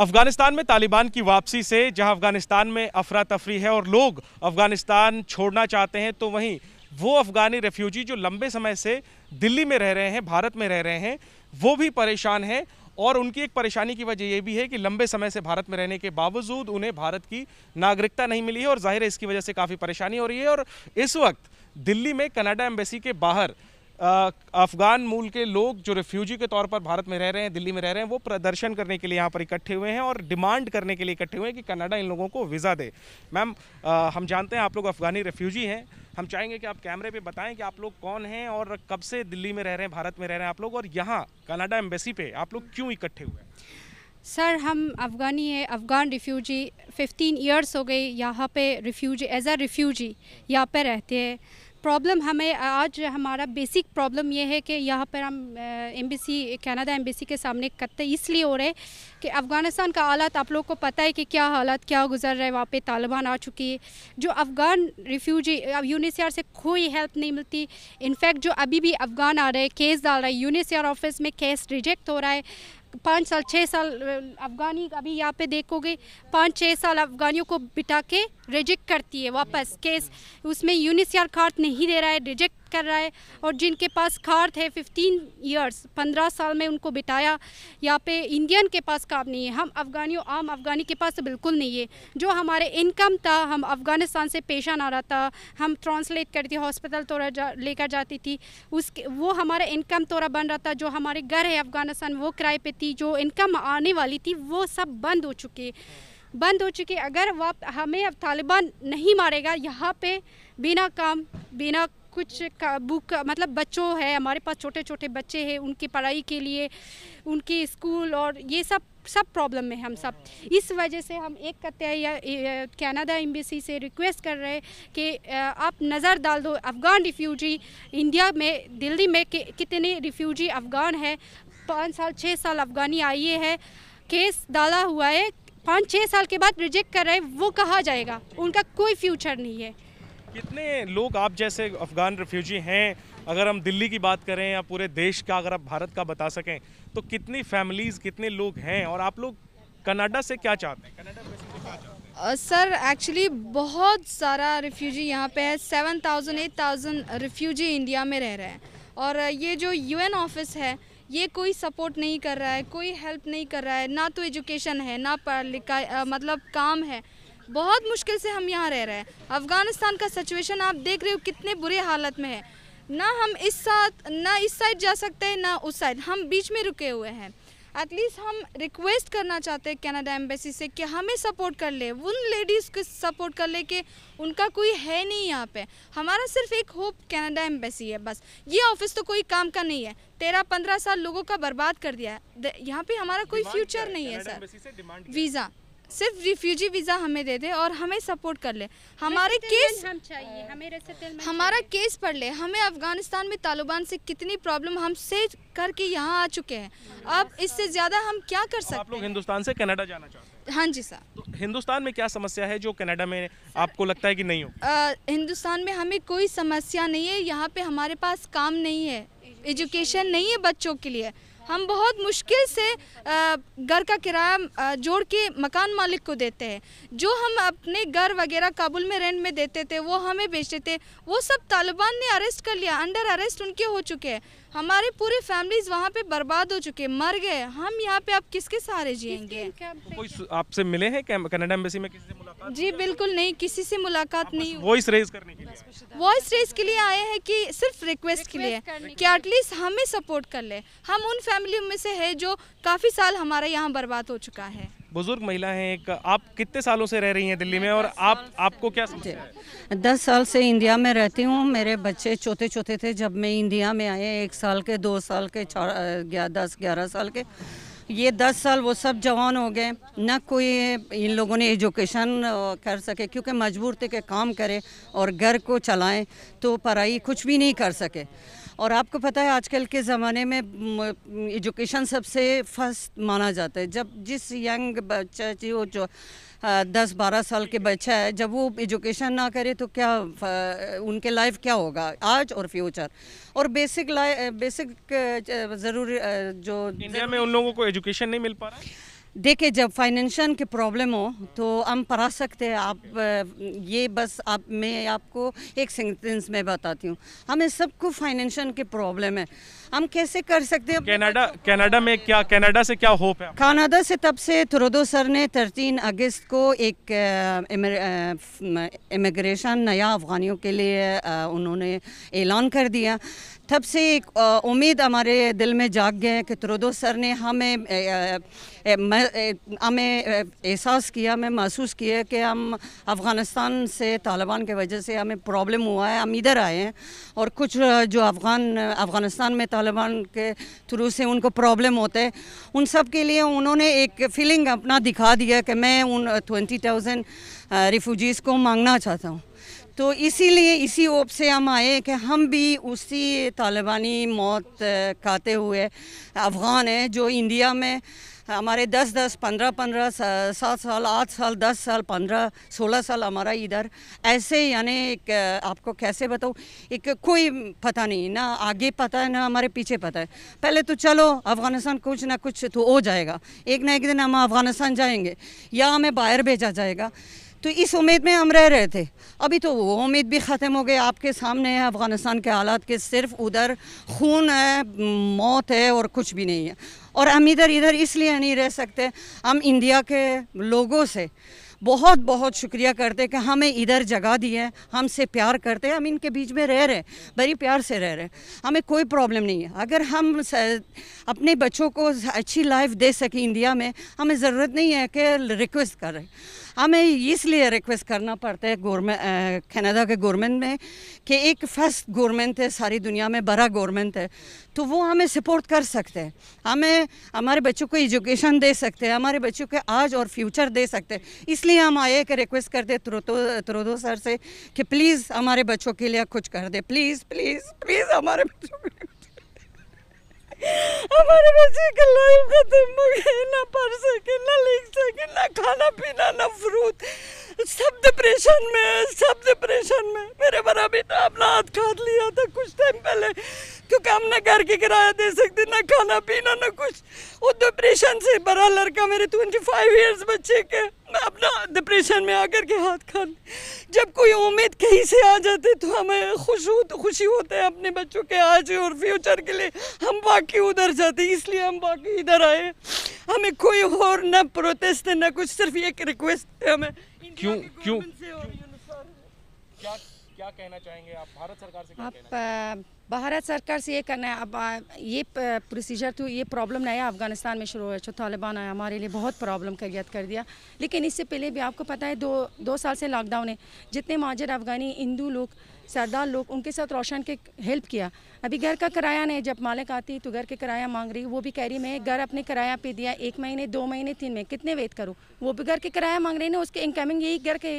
अफगानिस्तान में तालिबान की वापसी से जहां अफगानिस्तान में अफरा तफरी है और लोग अफगानिस्तान छोड़ना चाहते हैं तो वहीं वो अफगानी रेफ्यूजी जो लंबे समय से दिल्ली में रह रहे हैं भारत में रह रहे हैं वो भी परेशान हैं और उनकी एक परेशानी की वजह ये भी है कि लंबे समय से भारत में रहने के बावजूद उन्हें भारत की नागरिकता नहीं मिली है और जाहिर है इसकी वजह से काफ़ी परेशानी हो रही है और इस वक्त दिल्ली में कनाडा एम्बेसी के बाहर अफ़गान मूल के लोग जो रिफ्यूजी के तौर पर भारत में रह रहे हैं दिल्ली में रह रहे हैं वो प्रदर्शन करने के लिए यहाँ पर इकट्ठे हुए हैं और डिमांड करने के लिए इकट्ठे हुए हैं कि कनाडा इन लोगों को वीज़ा दे मैम हम जानते हैं आप लोग अफ़गानी रिफ्यूजी हैं हम चाहेंगे कि आप कैमरे पे बताएं कि आप लोग कौन हैं और कब से दिल्ली में रह रहे हैं भारत में रह रहे हैं आप लोग और यहाँ कनाडा एम्बेसी पे आप लोग क्यों इकट्ठे हुए हैं सर हम अफ़गानी है अफ़गान रिफ्यूजी 15 इयर्स हो गई यहाँ पे रिफ्यूजी एज आ रिफ्यूजी यहाँ पे रहते हैं प्रॉब्लम हमें आज हमारा बेसिक प्रॉब्लम ये है कि यहाँ पर हम एम्बेसी कनाडा एम्बेसी के सामने कत्ते इसलिए हो रहे हैं कि अफ़गानिस्तान का हालात आप लोग को पता है कि क्या हालात क्या गुजर रहे हैं वहाँ पे तालिबान आ चुकी है जो अफ़गान रिफ्यूजी यूनिसियर से कोई हेल्प नहीं मिलती इनफैक्ट जो अभी भी अफ़गान आ रहे केस डाल रहे यूनिसियर ऑफिस में केस रिजेक्ट हो रहा है पाँच साल छः साल अफ़गानी अभी यहाँ पे देखोगे पाँच छः साल अफ़गानियों को बिठा के रिजेक्ट करती है वापस केस उसमें यूनिसियर कार्ड नहीं दे रहा है रिजेक्ट कर रहा है और जिनके पास कार्ड है 15 इयर्स 15 साल में उनको बिताया यहाँ पे इंडियन के पास काम नहीं है हम अफगानियों आम अफगानी के पास तो बिल्कुल नहीं है जो हमारे इनकम था हम अफ़गानिस्तान से पेशा ना रहा था हम ट्रांसलेट करती हॉस्पिटल तोड़ा जा, लेकर जाती थी उसके वो हमारा इनकम तोरा बन रहा था जो हमारे घर है अफ़गानिस्तान वो किराए पर थी जो इनकम आने वाली थी वो सब बंद हो चुके बंद हो चुकी है अगर वह हमें अब तालिबान नहीं मारेगा यहाँ पे बिना काम बिना कुछ का बुक मतलब बच्चों है हमारे पास छोटे छोटे बच्चे हैं उनकी पढ़ाई के लिए उनके स्कूल और ये सब सब प्रॉब्लम में हम सब इस वजह से हम एक कहते हैं या कनाडा एम्बेसी से रिक्वेस्ट कर रहे हैं कि आप नज़र डाल दो अफ़गान रिफ्यूजी इंडिया में दिल्ली में कि, कितने रिफ्यूजी अफ़गान है पाँच साल छः साल अफ़गानी आई है केस डाला हुआ है पाँच छः साल के बाद रिजेक्ट कर रहे हैं वो कहा जाएगा उनका कोई फ्यूचर नहीं है कितने लोग आप जैसे अफगान रिफ्यूजी हैं अगर हम दिल्ली की बात करें या पूरे देश का अगर आप भारत का बता सकें तो कितनी फैमिलीज़ कितने लोग हैं और आप लोग कनाडा से क्या चाहते हैं कनाडा चाहते सर एक्चुअली बहुत सारा रिफ्यूजी यहाँ पे है seven thousand eight thousand refugee India में रह रहे हैं और ये जो यूएन ऑफिस है ये कोई सपोर्ट नहीं कर रहा है कोई हेल्प नहीं कर रहा है ना तो एजुकेशन है ना पढ़ लिखा मतलब काम है बहुत मुश्किल से हम यहाँ रह रहे हैं अफ़गानिस्तान का सिचुएशन आप देख रहे हो कितने बुरे हालत में है ना हम इस साथ ना इस साइड जा सकते हैं ना उस साइड हम बीच में रुके हुए हैं एटलीस्ट हम रिक्वेस्ट करना चाहते हैं कनाडा एम्बेसी से कि हमें सपोर्ट कर ले उन लेडीज़ को सपोर्ट कर ले कि उनका कोई है नहीं यहाँ पे हमारा सिर्फ एक होप कनाडा एम्बेसी है बस ये ऑफिस तो कोई काम का नहीं है तेरह पंद्रह साल लोगों का बर्बाद कर दिया है यहाँ पे हमारा कोई फ्यूचर नहीं है सर वीज़ा सिर्फ रिफ्यूजी वीज़ा हमें दे दे और हमें सपोर्ट कर ले हमारे केस हम चाहिए हमें हमारा केस पढ़ ले हमें अफगानिस्तान में तालिबान से कितनी प्रॉब्लम हम से करके यहाँ आ चुके हैं अब इससे ज़्यादा हम क्या कर सकते हैं आप लोग हिंदुस्तान से कनाडा जाना चाहते हैं हाँ जी सर तो हिंदुस्तान में क्या समस्या है जो कनाडा में आपको लगता है कि नहीं हो हिंदुस्तान में हमें कोई समस्या नहीं है यहाँ पे हमारे पास काम नहीं है एजुकेशन नहीं है बच्चों के लिए हम बहुत मुश्किल से घर का किराया जोड़ के मकान मालिक को देते हैं जो हम अपने घर वगैरह काबुल में रेंट में देते थे वो हमें बेचते थे वो सब तालिबान ने अरेस्ट कर लिया अंडर अरेस्ट उनके हो चुके हैं हमारे पूरी फैमिलीज वहाँ पे बर्बाद हो चुके मर गए हम यहाँ पे आप किसके सहारे जियेंगे कोई आपसे मिले हैं कनाडा एम्बेसी में किसी से मुलाकात जी बिल्कुल नहीं किसी से मुलाकात नहीं वॉइस रेज करने के लिए वॉइस रेज के लिए आए हैं कि सिर्फ रिक्वेस्ट के लिए कि एटलीस्ट हमें सपोर्ट कर ले हम उन फैमिली में से है जो काफ़ी साल हमारा यहाँ बर्बाद हो चुका है बुजुर्ग महिला हैं एक आप कितने सालों से रह रही हैं दिल्ली में और आप आपको क्या समझते दस साल से इंडिया में रहती हूँ मेरे बच्चे छोटे छोटे थे जब मैं इंडिया में आए एक साल के दो साल के चार दस ग्यारह साल के ये दस साल वो सब जवान हो गए ना कोई इन लोगों ने एजुकेशन कर सके क्योंकि मजबूर थे कि काम करे और घर को चलाएं तो पढ़ाई कुछ भी नहीं कर सके और आपको पता है आजकल के ज़माने में एजुकेशन सबसे फर्स्ट माना जाता है जब जिस यंग बच्चा जो जो दस बारह साल के बच्चा है जब वो एजुकेशन ना करे तो क्या उनके लाइफ क्या होगा आज और फ्यूचर और बेसिक बेसिक जरूरी जो इंडिया में उन लोगों को एजुकेशन नहीं मिल पा रहा है देखिए जब फाइनेंशियल के प्रॉब्लम हो तो हम पढ़ा सकते हैं आप ये बस आप मैं आपको एक सेंटेंस में बताती हूँ हमें सबको फाइनेंशियल के प्रॉब्लम है हम कैसे कर सकते हैं कनाडा कनाडा में क्या कनाडा से क्या होप है कनाडा से तब से थ्रोदो सर ने तरतीन अगस्त को एक इमिग्रेशन नया अफगानियों के लिए उन्होंने ऐलान कर दिया तब से एक उम्मीद हमारे दिल में जाग गया कि त्रोदो सर ने हमें हमें एहसास किया हमें महसूस किया कि हम अफ़गानिस्तान से तालिबान के वजह से हमें प्रॉब्लम हुआ है हम इधर आए हैं और कुछ जो अफ़गान अफ़गानिस्तान में तालिबान के थ्रू से उनको प्रॉब्लम होते हैं उन सब के लिए उन्होंने एक फीलिंग अपना दिखा दिया कि मैं उन ट्वेंटी थाउजेंड रिफ्यूजीज़ को मांगना चाहता हूँ तो इसीलिए इसी ओप से हम आए कि हम भी उसी तालिबानी मौत खाते हुए अफ़गान हैं जो इंडिया में हमारे दस दस पंद्रह पंद्रह सात साल आठ साल दस साल पंद्रह सोलह साल हमारा इधर ऐसे यानी आपको कैसे बताऊँ एक कोई पता नहीं ना आगे पता है ना हमारे पीछे पता है पहले तो चलो अफ़गानिस्तान कुछ ना कुछ तो हो जाएगा एक ना एक दिन हम अफ़गानिस्तान जाएंगे या हमें बाहर भेजा जाएगा तो इस उम्मीद में हम रह रहे थे अभी तो वो उम्मीद भी ख़त्म हो गई आपके सामने है अफ़गानिस्तान के हालात के सिर्फ उधर खून है मौत है और कुछ भी नहीं है और हम इधर इधर इसलिए नहीं रह सकते हम इंडिया के लोगों से बहुत बहुत शुक्रिया करते कि हमें इधर जगह दी है हमसे प्यार करते हम इनके बीच में रह रहे हैं बड़ी प्यार से रह रहे हैं हमें कोई प्रॉब्लम नहीं है अगर हम अपने बच्चों को अच्छी लाइफ दे सकें इंडिया में हमें ज़रूरत नहीं है कि रिक्वेस्ट करें हमें इसलिए रिक्वेस्ट करना पड़ता है गवर्नमेंट कनाडा के गवर्नमेंट में कि एक फर्स्ट गवर्नमेंट है सारी दुनिया में बड़ा गवर्नमेंट है तो वो हमें सपोर्ट कर सकते हैं हमें हमारे बच्चों को एजुकेशन दे सकते हैं हमारे बच्चों के आज और फ्यूचर दे सकते हैं इसलिए हम आए कि रिक्वेस्ट करते त्रोदो सर से कि प्लीज़ हमारे बच्चों के लिए कुछ कर दे प्लीज़ प्लीज़ प्लीज़ हमारे बच्चों के लिए हमारे बच्चे का लाइफ खत्म हो गया ना पढ़ सके ना लिख सके ना खाना पीना ना फ्रूट सब डिप्रेशन में सब डिप्रेशन में मेरे बड़ा तो अपना हाथ खाद लिया था कुछ टाइम पहले क्योंकि हम ना घर के किराया दे सकते ना खाना पीना ना कुछ वो डिप्रेशन से बड़ा लड़का मेरे ट्वेंटी फाइव ईयर्स बच्चे के मैं अपना डिप्रेशन में आकर के हाथ खा जब कोई उम्मीद कहीं से आ जाती तो हमें खुश हो तो खुशी होते हैं अपने बच्चों के आज और फ्यूचर के लिए हम बाकी उधर जाते इसलिए हम बाकी इधर आए हमें कोई और ना प्रोटेस्ट ना कुछ सिर्फ एक रिक्वेस्ट है हमें क्यों क्यों क्या क्या कहना चाहेंगे आप भारत सरकार से क्या आप कहना भारत सरकार से ये करना है अब ये प्रोसीजर तो ये प्रॉब्लम नया अफगानिस्तान में शुरू हो जो तालिबान आया हमारे लिए बहुत प्रॉब्लम क्रियत कर दिया लेकिन इससे पहले भी आपको पता है दो दो साल से लॉकडाउन है जितने माजर अफगानी हिंदू लोग सरदार लोग उनके साथ रोशन के हेल्प किया अभी घर का किराया नहीं जब मालिक आती तो घर के किराया मांग रही वो भी कह रही मैं घर अपने किराया पे दिया एक महीने दो महीने तीन महीने कितने वेट करूँ वो भी घर के किराया मांग रही ना उसके इनकमिंग यही घर के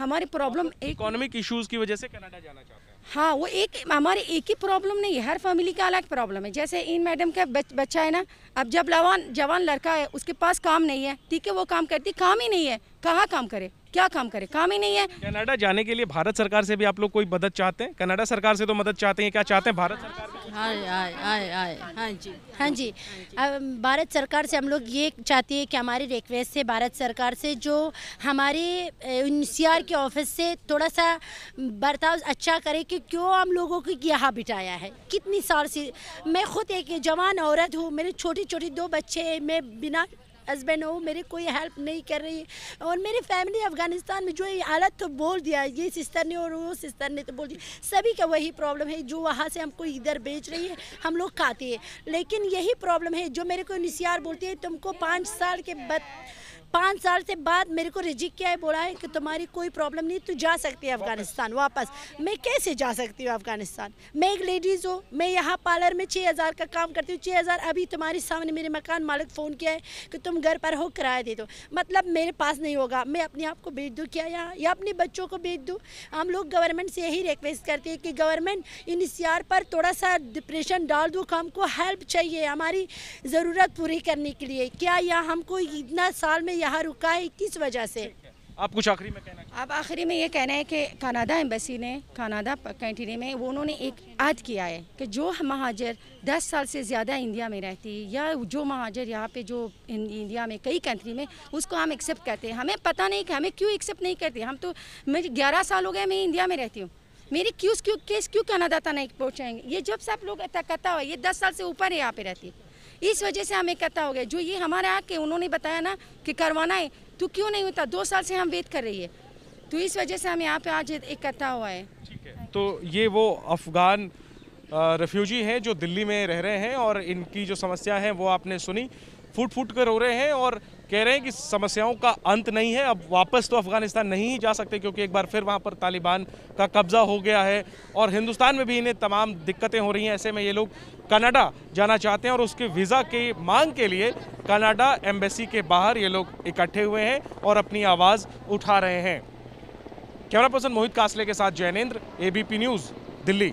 हमारी प्रॉब्लम इकोनॉमिक इशूज़ की वजह से कनाडा जाना चाहते हैं हाँ वो एक हमारे एक ही प्रॉब्लम नहीं है हर फैमिली का अलग प्रॉब्लम है जैसे इन मैडम का बच, बच्चा है ना अब जब लवान जवान लड़का है उसके पास काम नहीं है ठीक है वो काम करती काम ही नहीं है कहाँ काम करे क्या काम करे काम ही नहीं है कनाडा जाने के लिए भारत सरकार से भी आप लोग कोई मदद चाहते हैं कनाडा सरकार से तो मदद चाहते हैं क्या चाहते हैं भारत सरकार हाँ जी हाँ जी भारत सरकार से हम लोग ये चाहते हैं कि हमारी रिक्वेस्ट है भारत सरकार से जो हमारे सी के ऑफिस से थोड़ा सा बर्ताव अच्छा करे कि क्यों हम लोगों को यहाँ बिठाया है कितनी साल से मैं खुद एक जवान औरत हूँ मेरे छोटी छोटी दो बच्चे मैं बिना हस्बैंड हो मेरी कोई हेल्प नहीं कर रही और मेरी फैमिली अफगानिस्तान में जो ये हालत तो बोल दिया ये सिस्टर ने और वो सिस्टर ने तो बोल दिया सभी का वही प्रॉब्लम है जो वहाँ से हमको इधर बेच रही है हम लोग खाते हैं लेकिन यही प्रॉब्लम है जो मेरे को निशियार बोलती है तुमको पाँच साल के बाद पाँच साल से बाद मेरे को रिजिक किया है बोला है कि तुम्हारी कोई प्रॉब्लम नहीं तू जा सकती है अफगानिस्तान वापस मैं कैसे जा सकती हूँ अफगानिस्तान मैं एक लेडीज़ हूँ मैं यहाँ पार्लर में छः हज़ार का काम करती हूँ छः हज़ार अभी तुम्हारे सामने मेरे मकान मालिक फ़ोन किया है कि तुम घर पर हो किराया दे दो मतलब मेरे पास नहीं होगा मैं अपने आप को भेज दूँ क्या यहाँ या अपने बच्चों को भेज दूँ हम लोग गवर्नमेंट से यही रिक्वेस्ट करते हैं कि गवर्नमेंट इन सियार पर थोड़ा सा डिप्रेशन डाल दूँ हमको हेल्प चाहिए हमारी ज़रूरत पूरी करने के लिए क्या यहाँ हमको इतना साल में यहाँ रुका है किस वजह से आप कुछ आखिरी में कहना आप आखिरी में ये कहना है कि कनाडा एम्बेसी ने कनाडा कंट्री में वो उन्होंने एक आद किया है कि जो महाजर 10 साल से ज़्यादा इंडिया में रहती या जो महाजर यहाँ पे जो इंडिया में कई कंट्री में उसको हम एक्सेप्ट करते हैं हमें पता नहीं कि हमें क्यों एक्सेप्ट नहीं करते हम तो मेरे ग्यारह साल हो गए मैं इंडिया में रहती हूँ मेरी क्यों क्यों केस क्यों कनाडा तक नहीं पहुँचाएंगे ये जब सब लोग कहता हुआ ये दस साल से ऊपर यहाँ पे रहती है इस वजह से हम इकट्ठा हो गए जो ये हमारे आके उन्होंने बताया ना कि करवाना है तो क्यों नहीं होता दो साल से हम वेट कर रही है तो इस वजह से हम यहाँ पे आज इकट्ठा हुआ है ठीक है तो ये वो अफगान रेफ्यूजी हैं जो दिल्ली में रह रहे हैं और इनकी जो समस्या है वो आपने सुनी फूट फूट कर रो रहे हैं और कह रहे हैं कि समस्याओं का अंत नहीं है अब वापस तो अफगानिस्तान नहीं जा सकते क्योंकि एक बार फिर वहाँ पर तालिबान का कब्ज़ा हो गया है और हिंदुस्तान में भी इन्हें तमाम दिक्कतें हो रही हैं ऐसे में ये लोग कनाडा जाना चाहते हैं और उसके वीज़ा की मांग के लिए कनाडा एम्बेसी के बाहर ये लोग इकट्ठे हुए हैं और अपनी आवाज़ उठा रहे हैं कैमरा पर्सन मोहित कासले के साथ जैनेन्द्र ए न्यूज़ दिल्ली